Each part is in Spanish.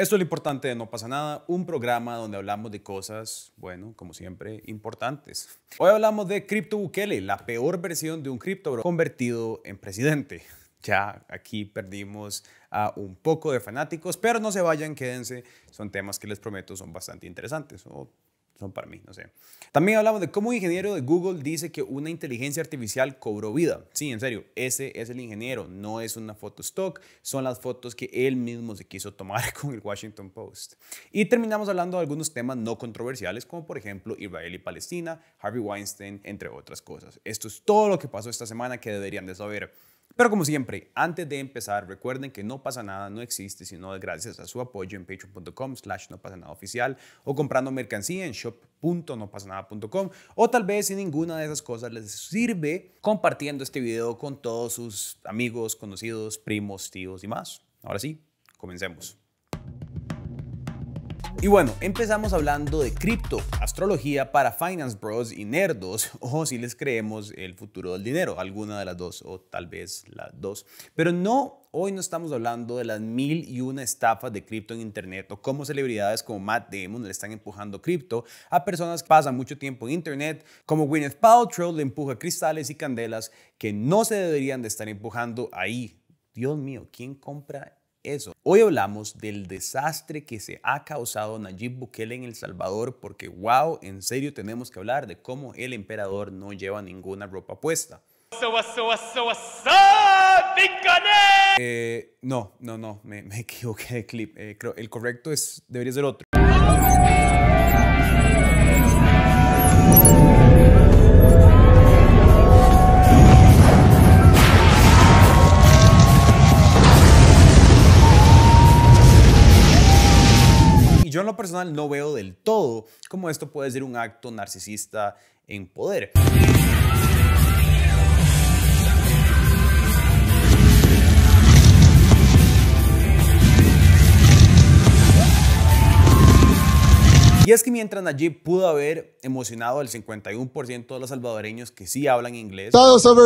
Esto es lo importante No pasa nada, un programa donde hablamos de cosas, bueno, como siempre, importantes. Hoy hablamos de Crypto Bukele, la peor versión de un cripto convertido en presidente. Ya aquí perdimos a un poco de fanáticos, pero no se vayan, quédense. Son temas que les prometo son bastante interesantes. O son para mí, no sé. También hablamos de cómo un ingeniero de Google dice que una inteligencia artificial cobró vida. Sí, en serio, ese es el ingeniero, no es una foto stock, son las fotos que él mismo se quiso tomar con el Washington Post. Y terminamos hablando de algunos temas no controversiales, como por ejemplo Israel y Palestina, Harvey Weinstein, entre otras cosas. Esto es todo lo que pasó esta semana que deberían de saber. Pero como siempre, antes de empezar, recuerden que No Pasa Nada no existe sino gracias a su apoyo en patreon.com slash no pasa nada oficial o comprando mercancía en shop.nopasanada.com o tal vez si ninguna de esas cosas les sirve compartiendo este video con todos sus amigos, conocidos, primos, tíos y más. Ahora sí, comencemos. Y bueno, empezamos hablando de cripto, astrología para Finance Bros y nerdos, o si les creemos el futuro del dinero, alguna de las dos, o tal vez las dos. Pero no, hoy no estamos hablando de las mil y una estafas de cripto en Internet, o cómo celebridades como Matt Damon le están empujando cripto a personas que pasan mucho tiempo en Internet, como Gwyneth Paltrow le empuja cristales y candelas que no se deberían de estar empujando ahí. Dios mío, ¿quién compra eso. Hoy hablamos del desastre que se ha causado Nayib Bukele en El Salvador porque wow, en serio tenemos que hablar de cómo el emperador no lleva ninguna ropa puesta. Eh, no, no, no, me, equivoqué de clip. Eh, el correcto es, debería ser otro. personal no veo del todo cómo esto puede ser un acto narcisista en poder. Y es que mientras allí pudo haber emocionado al 51% de los salvadoreños que sí hablan inglés. After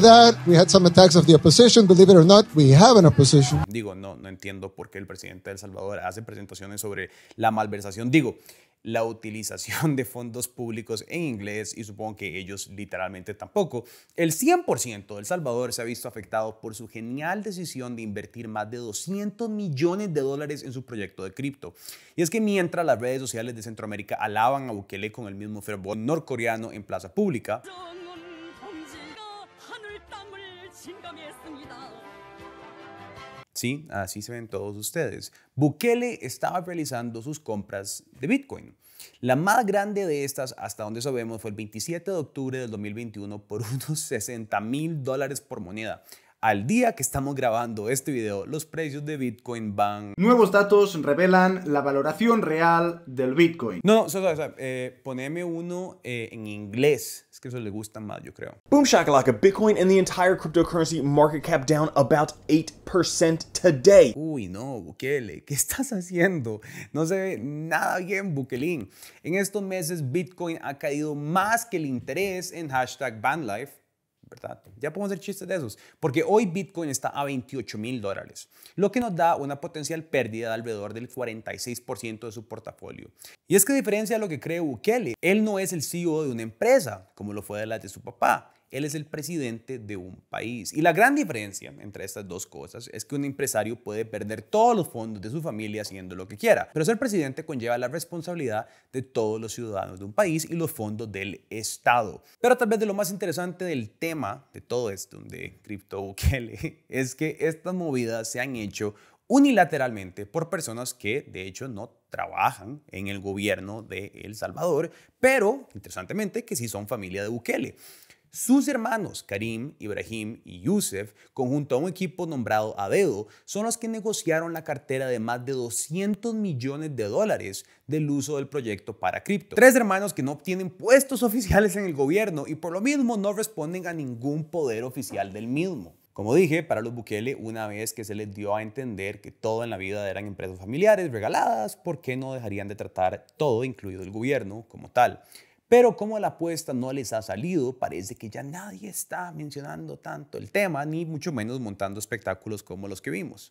that, we had some attacks of the opposition. Believe it or not, we have an opposition. Digo, no, no entiendo por qué el presidente de El Salvador hace presentaciones sobre la malversación. Digo, la utilización de fondos públicos en inglés y supongo que ellos literalmente tampoco. El 100% de El Salvador se ha visto afectado por su genial decisión de invertir más de 200 millones de dólares en su proyecto de cripto. Y es que mientras las redes sociales de Centroamérica alaban a Bukele con el mismo fervor norcoreano en plaza pública, Sí, así se ven todos ustedes. Bukele estaba realizando sus compras de Bitcoin. La más grande de estas, hasta donde sabemos, fue el 27 de octubre del 2021 por unos 60 mil dólares por moneda. Al día que estamos grabando este video, los precios de Bitcoin van... Nuevos datos revelan la valoración real del Bitcoin. No, no, eh, poneme uno eh, en inglés. Es que eso le gusta más, yo creo. Boom shakalaka, Bitcoin and the entire cryptocurrency market cap down about 8% today. Uy, no, Bukele, ¿qué estás haciendo? No se ve nada bien, Bukelín. En estos meses, Bitcoin ha caído más que el interés en hashtag BanLife ¿verdad? Ya podemos hacer chistes de esos, porque hoy Bitcoin está a 28 mil dólares, lo que nos da una potencial pérdida de alrededor del 46% de su portafolio. Y es que a diferencia de lo que cree Bukele, él no es el CEO de una empresa, como lo fue de la de su papá él es el presidente de un país. Y la gran diferencia entre estas dos cosas es que un empresario puede perder todos los fondos de su familia haciendo lo que quiera, pero ser presidente conlleva la responsabilidad de todos los ciudadanos de un país y los fondos del Estado. Pero tal vez de lo más interesante del tema de todo esto de Crypto Bukele es que estas movidas se han hecho unilateralmente por personas que de hecho no trabajan en el gobierno de El Salvador, pero interesantemente que sí son familia de Bukele. Sus hermanos Karim, Ibrahim y Youssef, conjunto a un equipo nombrado Avedo, son los que negociaron la cartera de más de 200 millones de dólares del uso del proyecto para cripto. Tres hermanos que no obtienen puestos oficiales en el gobierno y por lo mismo no responden a ningún poder oficial del mismo. Como dije, para los Bukele, una vez que se les dio a entender que todo en la vida eran empresas familiares regaladas, ¿por qué no dejarían de tratar todo, incluido el gobierno, como tal? Pero como la apuesta no les ha salido, parece que ya nadie está mencionando tanto el tema, ni mucho menos montando espectáculos como los que vimos.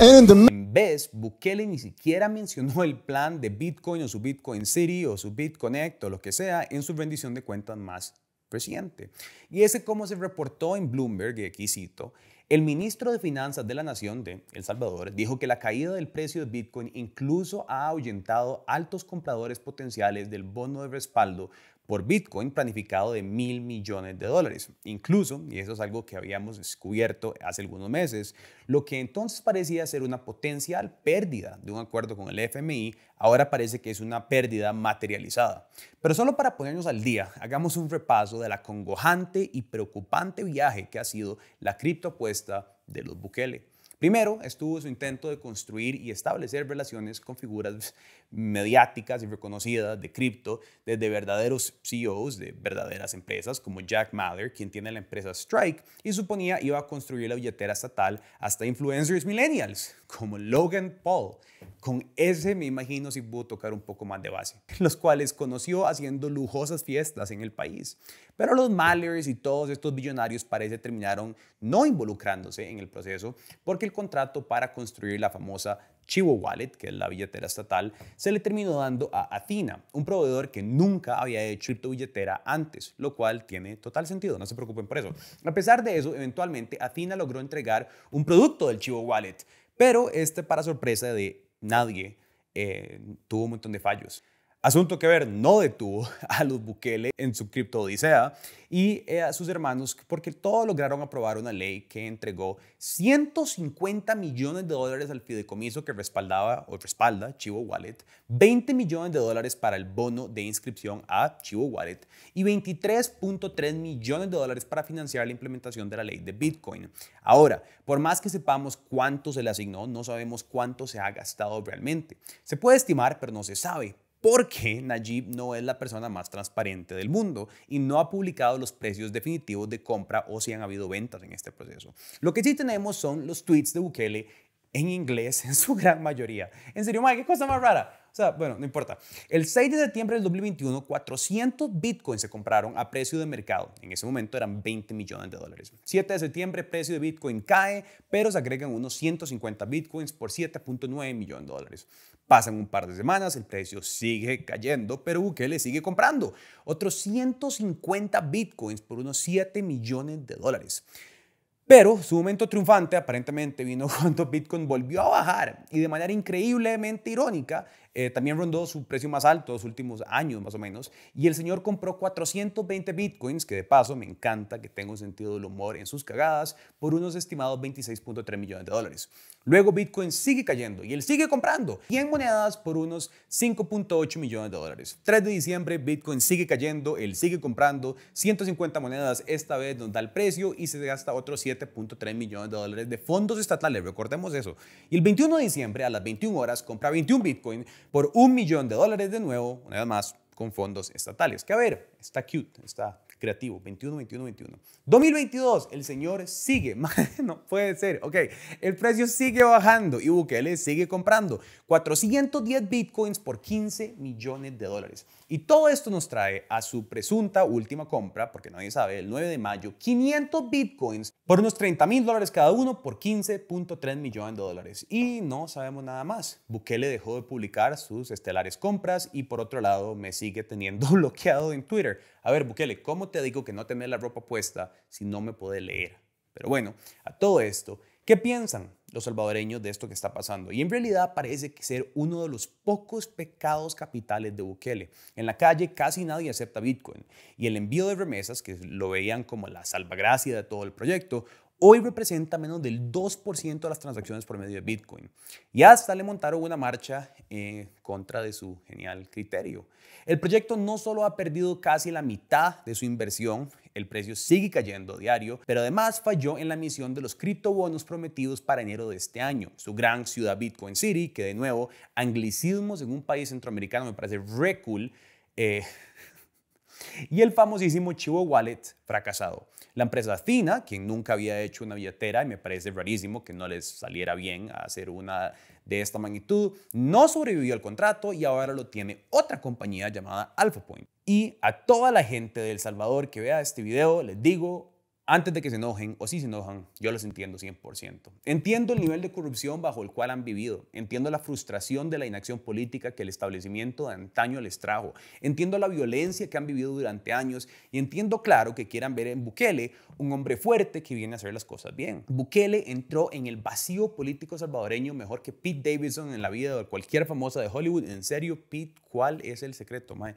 En vez, Bukele ni siquiera mencionó el plan de Bitcoin o su Bitcoin City o su BitConnect o lo que sea en su rendición de cuentas más reciente. Y ese como se reportó en Bloomberg, y aquí cito, el ministro de Finanzas de la Nación de El Salvador dijo que la caída del precio de Bitcoin incluso ha ahuyentado altos compradores potenciales del bono de respaldo por Bitcoin planificado de mil millones de dólares. Incluso, y eso es algo que habíamos descubierto hace algunos meses, lo que entonces parecía ser una potencial pérdida de un acuerdo con el FMI, ahora parece que es una pérdida materializada. Pero solo para ponernos al día, hagamos un repaso de la congojante y preocupante viaje que ha sido la criptoapuesta de los Bukele. Primero estuvo su intento de construir y establecer relaciones con figuras mediáticas y reconocidas de cripto, desde verdaderos CEOs de verdaderas empresas como Jack Mather, quien tiene la empresa Strike y suponía iba a construir la billetera estatal, hasta influencers millennials como Logan Paul. Con ese me imagino si pudo tocar un poco más de base, los cuales conoció haciendo lujosas fiestas en el país. Pero los Mallers y todos estos billonarios parece terminaron no involucrándose en el proceso porque el contrato para construir la famosa Chivo Wallet, que es la billetera estatal, se le terminó dando a Athena, un proveedor que nunca había hecho criptobilletera antes, lo cual tiene total sentido, no se preocupen por eso. A pesar de eso, eventualmente Athena logró entregar un producto del Chivo Wallet, pero este para sorpresa de nadie eh, tuvo un montón de fallos. Asunto que ver no detuvo a los Bukele en su odisea y eh, a sus hermanos porque todos lograron aprobar una ley que entregó 150 millones de dólares al fideicomiso que respaldaba o respalda Chivo Wallet, 20 millones de dólares para el bono de inscripción a Chivo Wallet y 23.3 millones de dólares para financiar la implementación de la ley de Bitcoin. Ahora, por más que sepamos cuánto se le asignó, no sabemos cuánto se ha gastado realmente. Se puede estimar, pero no se sabe porque Najib no es la persona más transparente del mundo y no ha publicado los precios definitivos de compra o si han habido ventas en este proceso. Lo que sí tenemos son los tweets de Bukele en inglés en su gran mayoría. En serio, Mike, qué cosa más rara. O sea, bueno, no importa. El 6 de septiembre del 2021, 400 bitcoins se compraron a precio de mercado. En ese momento eran 20 millones de dólares. 7 de septiembre, precio de bitcoin cae, pero se agregan unos 150 bitcoins por 7.9 millones de dólares. Pasan un par de semanas, el precio sigue cayendo, pero le sigue comprando otros 150 bitcoins por unos 7 millones de dólares. Pero su momento triunfante aparentemente vino cuando Bitcoin volvió a bajar y de manera increíblemente irónica eh, también rondó su precio más alto los últimos años más o menos. Y el señor compró 420 bitcoins, que de paso me encanta que tenga un sentido del humor en sus cagadas, por unos estimados 26.3 millones de dólares. Luego Bitcoin sigue cayendo y él sigue comprando 100 monedas por unos 5.8 millones de dólares. 3 de diciembre Bitcoin sigue cayendo, él sigue comprando 150 monedas, esta vez donde da el precio y se gasta otros 7.3 millones de dólares de fondos estatales, recordemos eso. Y el 21 de diciembre a las 21 horas compra 21 Bitcoin por un millón de dólares de nuevo, una vez más, con fondos estatales. Que a ver, está cute, está creativo. 21, 21, 21. 2022, el señor sigue. no puede ser. Ok, el precio sigue bajando y Bukele sigue comprando 410 bitcoins por 15 millones de dólares. Y todo esto nos trae a su presunta última compra, porque nadie sabe, el 9 de mayo, 500 bitcoins por unos 30 mil dólares cada uno por 15.3 millones de dólares. Y no sabemos nada más. Bukele dejó de publicar sus estelares compras y por otro lado me sigue teniendo bloqueado en Twitter. A ver, Bukele, ¿cómo te digo que no tenés la ropa puesta si no me podés leer? Pero bueno, a todo esto, ¿qué piensan los salvadoreños de esto que está pasando? Y en realidad parece que ser uno de los pocos pecados capitales de Bukele. En la calle casi nadie acepta Bitcoin y el envío de remesas, que lo veían como la salvagracia de todo el proyecto, hoy representa menos del 2% de las transacciones por medio de Bitcoin. Y hasta le montaron una marcha en eh, contra de su genial criterio. El proyecto no solo ha perdido casi la mitad de su inversión, el precio sigue cayendo diario, pero además falló en la misión de los criptobonos prometidos para enero de este año, su gran ciudad Bitcoin City, que de nuevo, anglicismos en un país centroamericano me parece recul. Eh, y el famosísimo Chivo Wallet fracasado. La empresa Athena, quien nunca había hecho una billetera y me parece rarísimo que no les saliera bien hacer una de esta magnitud, no sobrevivió al contrato y ahora lo tiene otra compañía llamada AlphaPoint. Y a toda la gente de El Salvador que vea este video, les digo, antes de que se enojen, o si se enojan, yo los entiendo 100%. Entiendo el nivel de corrupción bajo el cual han vivido. Entiendo la frustración de la inacción política que el establecimiento de antaño les trajo. Entiendo la violencia que han vivido durante años. Y entiendo, claro, que quieran ver en Bukele un hombre fuerte que viene a hacer las cosas bien. Bukele entró en el vacío político salvadoreño mejor que Pete Davidson en la vida de cualquier famosa de Hollywood. En serio, Pete, ¿cuál es el secreto, mae?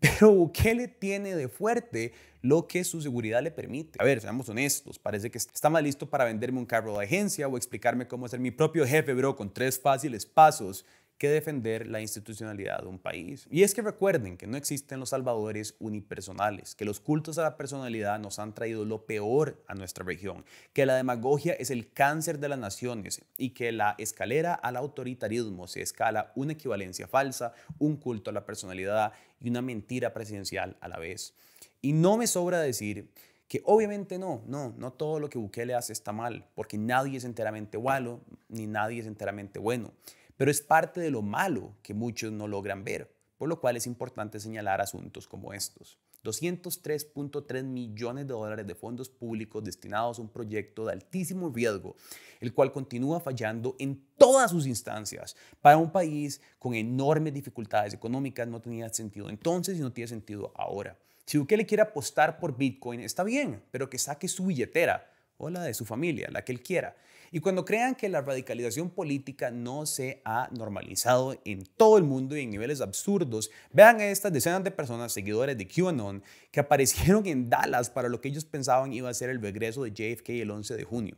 Pero ¿qué le tiene de fuerte lo que su seguridad le permite. A ver, seamos honestos, parece que está más listo para venderme un carro de agencia o explicarme cómo ser mi propio jefe, bro, con tres fáciles pasos que defender la institucionalidad de un país. Y es que recuerden que no existen los salvadores unipersonales, que los cultos a la personalidad nos han traído lo peor a nuestra región, que la demagogia es el cáncer de las naciones y que la escalera al autoritarismo se escala una equivalencia falsa, un culto a la personalidad y una mentira presidencial a la vez. Y no me sobra decir que obviamente no, no, no todo lo que Bukele hace está mal, porque nadie es enteramente malo, ni nadie es enteramente bueno. Pero es parte de lo malo que muchos no logran ver, por lo cual es importante señalar asuntos como estos. 203.3 millones de dólares de fondos públicos destinados a un proyecto de altísimo riesgo, el cual continúa fallando en todas sus instancias. Para un país con enormes dificultades económicas no tenía sentido entonces y no tiene sentido ahora. Si usted le quiere apostar por Bitcoin, está bien, pero que saque su billetera o la de su familia, la que él quiera, y cuando crean que la radicalización política no se ha normalizado en todo el mundo y en niveles absurdos, vean a estas decenas de personas, seguidores de QAnon, que aparecieron en Dallas para lo que ellos pensaban iba a ser el regreso de JFK el 11 de junio.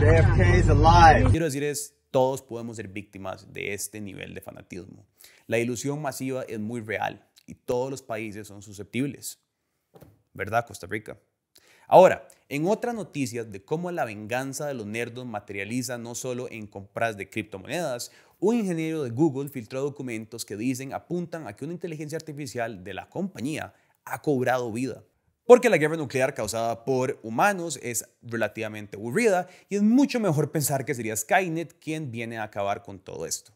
JFK is alive. Quiero decir es, todos podemos ser víctimas de este nivel de fanatismo. La ilusión masiva es muy real y todos los países son susceptibles. ¿Verdad, Costa Rica? Ahora, en otra noticia de cómo la venganza de los nerdos materializa no solo en compras de criptomonedas, un ingeniero de Google filtró documentos que dicen apuntan a que una inteligencia artificial de la compañía ha cobrado vida. Porque la guerra nuclear causada por humanos es relativamente aburrida y es mucho mejor pensar que sería Skynet quien viene a acabar con todo esto.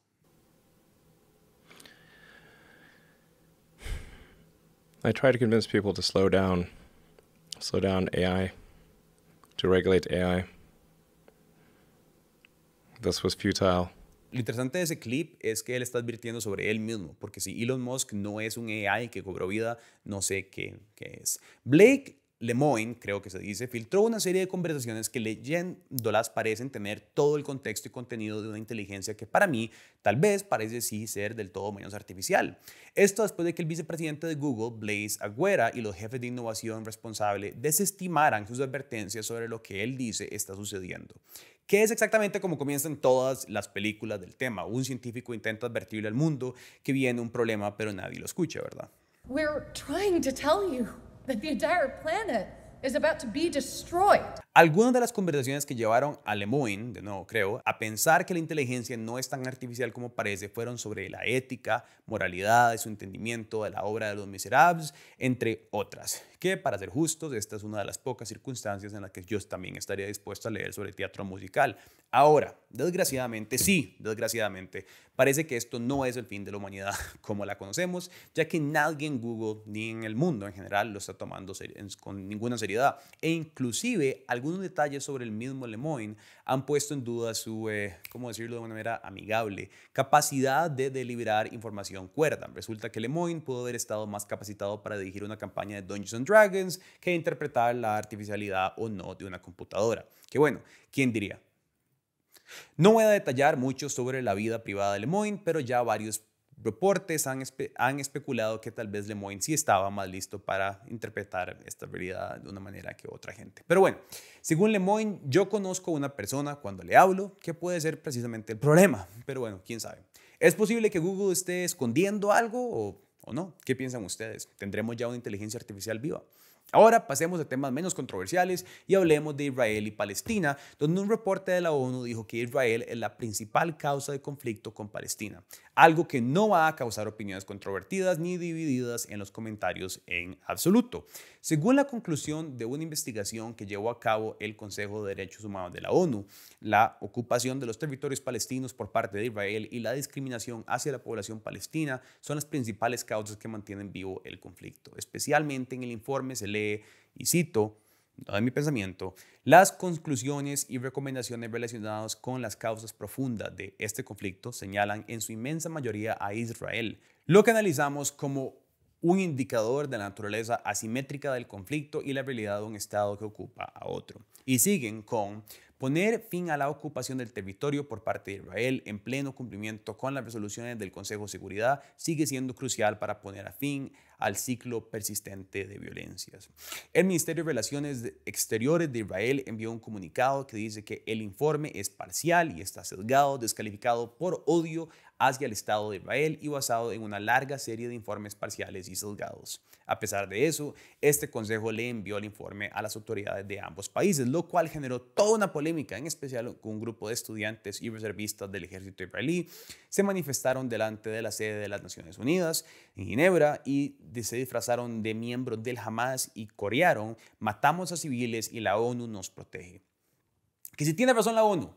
I try to convince people to slow down. Lo interesante de ese clip es que él está advirtiendo sobre él mismo, porque si Elon Musk no es un AI que cobró vida, no sé qué, qué es. Blake Lemoyne, creo que se dice, filtró una serie de conversaciones que leyéndolas parecen tener todo el contexto y contenido de una inteligencia que para mí tal vez parece sí ser del todo menos artificial. Esto después de que el vicepresidente de Google, Blaze Agüera, y los jefes de innovación responsable desestimaran sus advertencias sobre lo que él dice está sucediendo que es exactamente como comienzan todas las películas del tema. Un científico intenta advertirle al mundo que viene un problema, pero nadie lo escucha, ¿verdad? Algunas de las conversaciones que llevaron a Lemoyne, de nuevo creo, a pensar que la inteligencia no es tan artificial como parece fueron sobre la ética, moralidad, de su entendimiento de la obra de los miserables, entre otras. Que, para ser justos, esta es una de las pocas circunstancias en las que yo también estaría dispuesto a leer sobre teatro musical, Ahora, desgraciadamente, sí, desgraciadamente, parece que esto no es el fin de la humanidad como la conocemos, ya que nadie en Google ni en el mundo en general lo está tomando con ninguna seriedad. E inclusive algunos detalles sobre el mismo Lemoyne han puesto en duda su, eh, ¿cómo decirlo de una manera amigable, capacidad de deliberar información cuerda. Resulta que Lemoyne pudo haber estado más capacitado para dirigir una campaña de Dungeons and Dragons que interpretar la artificialidad o no de una computadora. Que bueno, ¿quién diría? No voy a detallar mucho sobre la vida privada de Lemoyne, pero ya varios reportes han, especulado que tal vez Lemoyne sí estaba más listo para interpretar esta realidad de una manera que otra gente. Pero bueno, según Lemoyne, yo conozco a una persona cuando le hablo que puede ser precisamente el problema. Pero bueno, quién sabe. ¿Es posible que Google esté escondiendo algo o no? ¿Qué piensan ustedes? ¿Tendremos ya una inteligencia artificial viva? Ahora pasemos a temas menos controversiales y hablemos de Israel y Palestina, donde un reporte de la ONU dijo que Israel es la principal causa de conflicto con Palestina, algo que no va a causar opiniones controvertidas ni divididas en los comentarios en absoluto. Según la conclusión de una investigación que llevó a cabo el Consejo de Derechos Humanos de la ONU, la ocupación de los territorios palestinos por parte de Israel y la discriminación hacia la población palestina son las principales causas que mantienen vivo el conflicto. Especialmente en el informe se y cito, de mi pensamiento, las conclusiones y recomendaciones relacionadas con las causas profundas de este conflicto señalan en su inmensa mayoría a Israel, lo que analizamos como un indicador de la naturaleza asimétrica del conflicto y la realidad de un Estado que ocupa a otro. Y siguen con poner fin a la ocupación del territorio por parte de Israel en pleno cumplimiento con las resoluciones del Consejo de Seguridad sigue siendo crucial para poner a fin al ciclo persistente de violencias. El Ministerio de Relaciones Exteriores de Israel envió un comunicado que dice que el informe es parcial y está sesgado, descalificado por odio hacia el Estado de Israel y basado en una larga serie de informes parciales y sesgados. A pesar de eso, este consejo le envió el informe a las autoridades de ambos países, lo cual generó toda una polémica, en especial con un grupo de estudiantes y reservistas del ejército israelí. Se manifestaron delante de la sede de las Naciones Unidas en Ginebra y se disfrazaron de miembros del Hamas y corearon, matamos a civiles y la ONU nos protege. Que si tiene razón la ONU,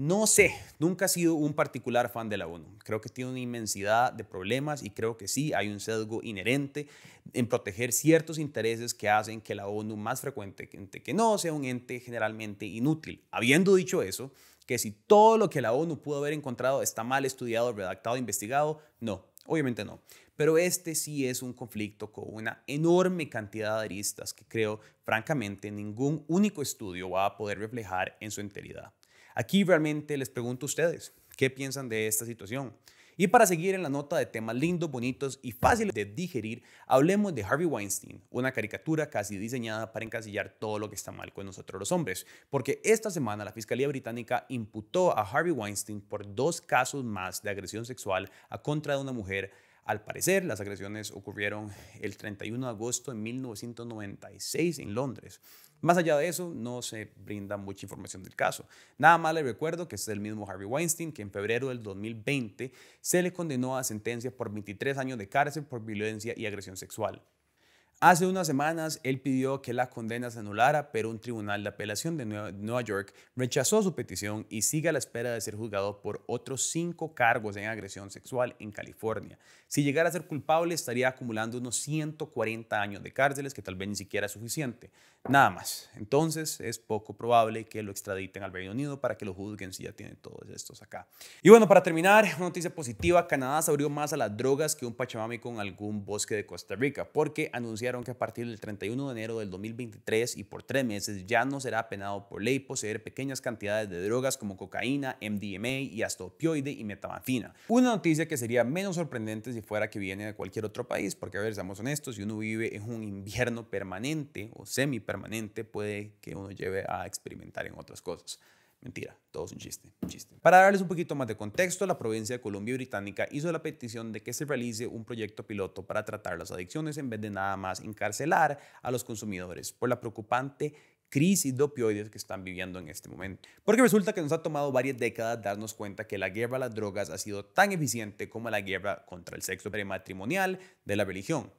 no sé, nunca he sido un particular fan de la ONU. Creo que tiene una inmensidad de problemas y creo que sí, hay un sesgo inherente en proteger ciertos intereses que hacen que la ONU más frecuente que no sea un ente generalmente inútil. Habiendo dicho eso, que si todo lo que la ONU pudo haber encontrado está mal estudiado, redactado, investigado, no, obviamente no. Pero este sí es un conflicto con una enorme cantidad de aristas que creo, francamente, ningún único estudio va a poder reflejar en su integridad. Aquí realmente les pregunto a ustedes, ¿qué piensan de esta situación? Y para seguir en la nota de temas lindos, bonitos y fáciles de digerir, hablemos de Harvey Weinstein, una caricatura casi diseñada para encasillar todo lo que está mal con nosotros los hombres, porque esta semana la Fiscalía Británica imputó a Harvey Weinstein por dos casos más de agresión sexual a contra de una mujer al parecer, las agresiones ocurrieron el 31 de agosto de 1996 en Londres. Más allá de eso, no se brinda mucha información del caso. Nada más le recuerdo que es el mismo Harvey Weinstein que en febrero del 2020 se le condenó a sentencia por 23 años de cárcel por violencia y agresión sexual. Hace unas semanas, él pidió que la condena se anulara, pero un tribunal de apelación de Nueva York rechazó su petición y sigue a la espera de ser juzgado por otros cinco cargos en agresión sexual en California. Si llegara a ser culpable, estaría acumulando unos 140 años de cárceles, que tal vez ni siquiera es suficiente. Nada más. Entonces, es poco probable que lo extraditen al Reino Unido para que lo juzguen si ya tiene todos estos acá. Y bueno, para terminar, una noticia positiva. Canadá se abrió más a las drogas que un pachamami con algún bosque de Costa Rica, porque anunció que a partir del 31 de enero del 2023 y por tres meses ya no será penado por ley poseer pequeñas cantidades de drogas como cocaína, MDMA y hasta opioide y metamafina. Una noticia que sería menos sorprendente si fuera que viene de cualquier otro país, porque a ver, seamos honestos, si uno vive en un invierno permanente o semi permanente puede que uno lleve a experimentar en otras cosas. Mentira, todo es un chiste, un chiste. Para darles un poquito más de contexto, la provincia de Colombia Británica hizo la petición de que se realice un proyecto piloto para tratar las adicciones en vez de nada más encarcelar a los consumidores por la preocupante crisis de opioides que están viviendo en este momento. Porque resulta que nos ha tomado varias décadas darnos cuenta que la guerra a las drogas ha sido tan eficiente como la guerra contra el sexo prematrimonial de la religión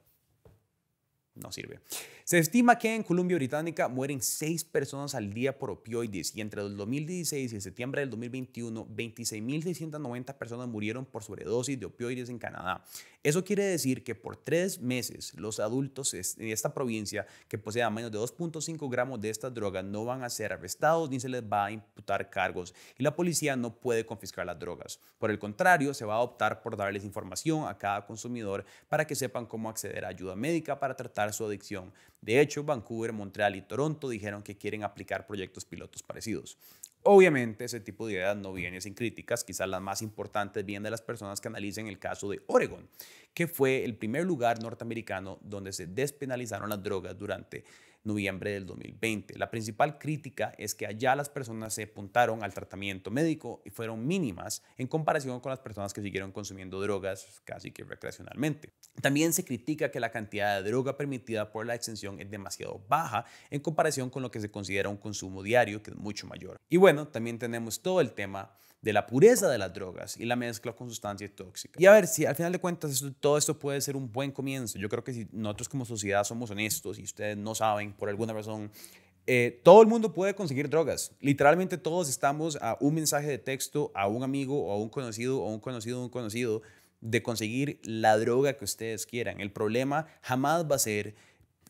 no sirve. Se estima que en Columbia Británica mueren seis personas al día por opioides y entre el 2016 y septiembre del 2021, 26.690 personas murieron por sobredosis de opioides en Canadá. Eso quiere decir que por tres meses los adultos en esta provincia que posean menos de 2.5 gramos de esta droga no van a ser arrestados ni se les va a imputar cargos y la policía no puede confiscar las drogas. Por el contrario, se va a optar por darles información a cada consumidor para que sepan cómo acceder a ayuda médica para tratar su adicción. De hecho, Vancouver, Montreal y Toronto dijeron que quieren aplicar proyectos pilotos parecidos. Obviamente, ese tipo de ideas no viene sin críticas, quizás las más importantes vienen de las personas que analicen el caso de Oregon, que fue el primer lugar norteamericano donde se despenalizaron las drogas durante noviembre del 2020. La principal crítica es que allá las personas se apuntaron al tratamiento médico y fueron mínimas en comparación con las personas que siguieron consumiendo drogas casi que recreacionalmente. También se critica que la cantidad de droga permitida por la extensión es demasiado baja en comparación con lo que se considera un consumo diario, que es mucho mayor. Y bueno, también tenemos todo el tema de la pureza de las drogas y la mezcla con sustancias tóxicas. Y a ver si al final de cuentas todo esto puede ser un buen comienzo. Yo creo que si nosotros como sociedad somos honestos y ustedes no saben por alguna razón eh, todo el mundo puede conseguir drogas. Literalmente todos estamos a un mensaje de texto a un amigo o a un conocido o un conocido o un conocido de conseguir la droga que ustedes quieran. El problema jamás va a ser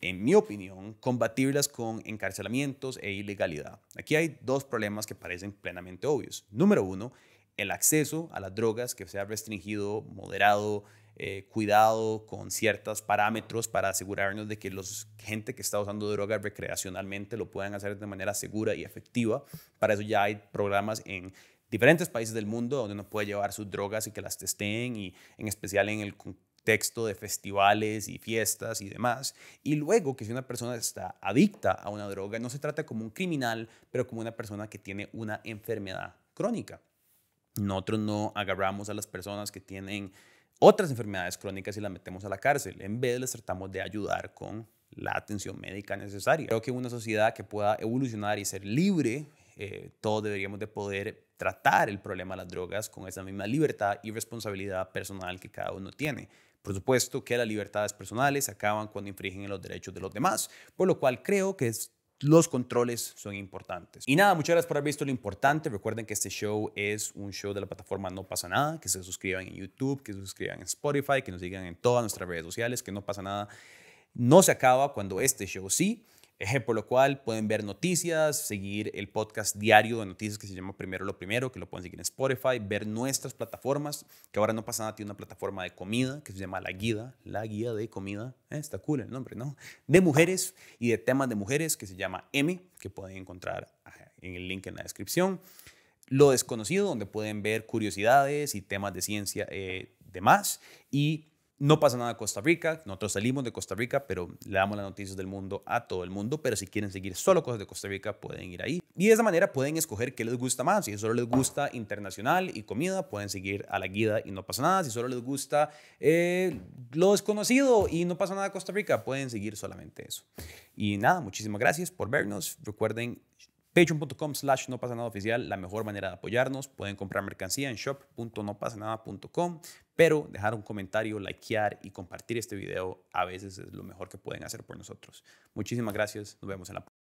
en mi opinión, combatirlas con encarcelamientos e ilegalidad. Aquí hay dos problemas que parecen plenamente obvios. Número uno, el acceso a las drogas que sea restringido, moderado, eh, cuidado con ciertos parámetros para asegurarnos de que la gente que está usando drogas recreacionalmente lo puedan hacer de manera segura y efectiva. Para eso ya hay programas en diferentes países del mundo donde uno puede llevar sus drogas y que las testeen y en especial en el texto de festivales y fiestas y demás. Y luego que si una persona está adicta a una droga, no se trata como un criminal, pero como una persona que tiene una enfermedad crónica. Nosotros no agarramos a las personas que tienen otras enfermedades crónicas y las metemos a la cárcel. En vez les tratamos de ayudar con la atención médica necesaria. Creo que una sociedad que pueda evolucionar y ser libre, eh, todos deberíamos de poder tratar el problema de las drogas con esa misma libertad y responsabilidad personal que cada uno tiene. Por supuesto que las libertades personales acaban cuando infringen los derechos de los demás, por lo cual creo que los controles son importantes. Y nada, muchas gracias por haber visto lo importante. Recuerden que este show es un show de la plataforma No pasa nada, que se suscriban en YouTube, que se suscriban en Spotify, que nos sigan en todas nuestras redes sociales, que no pasa nada. No se acaba cuando este show sí por lo cual pueden ver noticias, seguir el podcast diario de noticias que se llama Primero lo Primero, que lo pueden seguir en Spotify, ver nuestras plataformas, que ahora no pasa nada, tiene una plataforma de comida que se llama La Guida, La Guía de Comida, eh, está cool el nombre, ¿no? De mujeres y de temas de mujeres que se llama M, que pueden encontrar ah, en el link en la descripción. Lo desconocido, donde pueden ver curiosidades y temas de ciencia eh, de Y no pasa nada a Costa Rica, nosotros salimos de Costa Rica, pero le damos las noticias del mundo a todo el mundo, pero si quieren seguir solo cosas de Costa Rica pueden ir ahí. Y de esa manera pueden escoger qué les gusta más, si solo les gusta internacional y comida, pueden seguir a la guía y no pasa nada, si solo les gusta eh, lo desconocido y no pasa nada Costa Rica, pueden seguir solamente eso. Y nada, muchísimas gracias por vernos, recuerden Patreon.com slash no pasa nada oficial, la mejor manera de apoyarnos. Pueden comprar mercancía en shop.nopasanada.com, pero dejar un comentario, likear y compartir este video a veces es lo mejor que pueden hacer por nosotros. Muchísimas gracias, nos vemos en la próxima.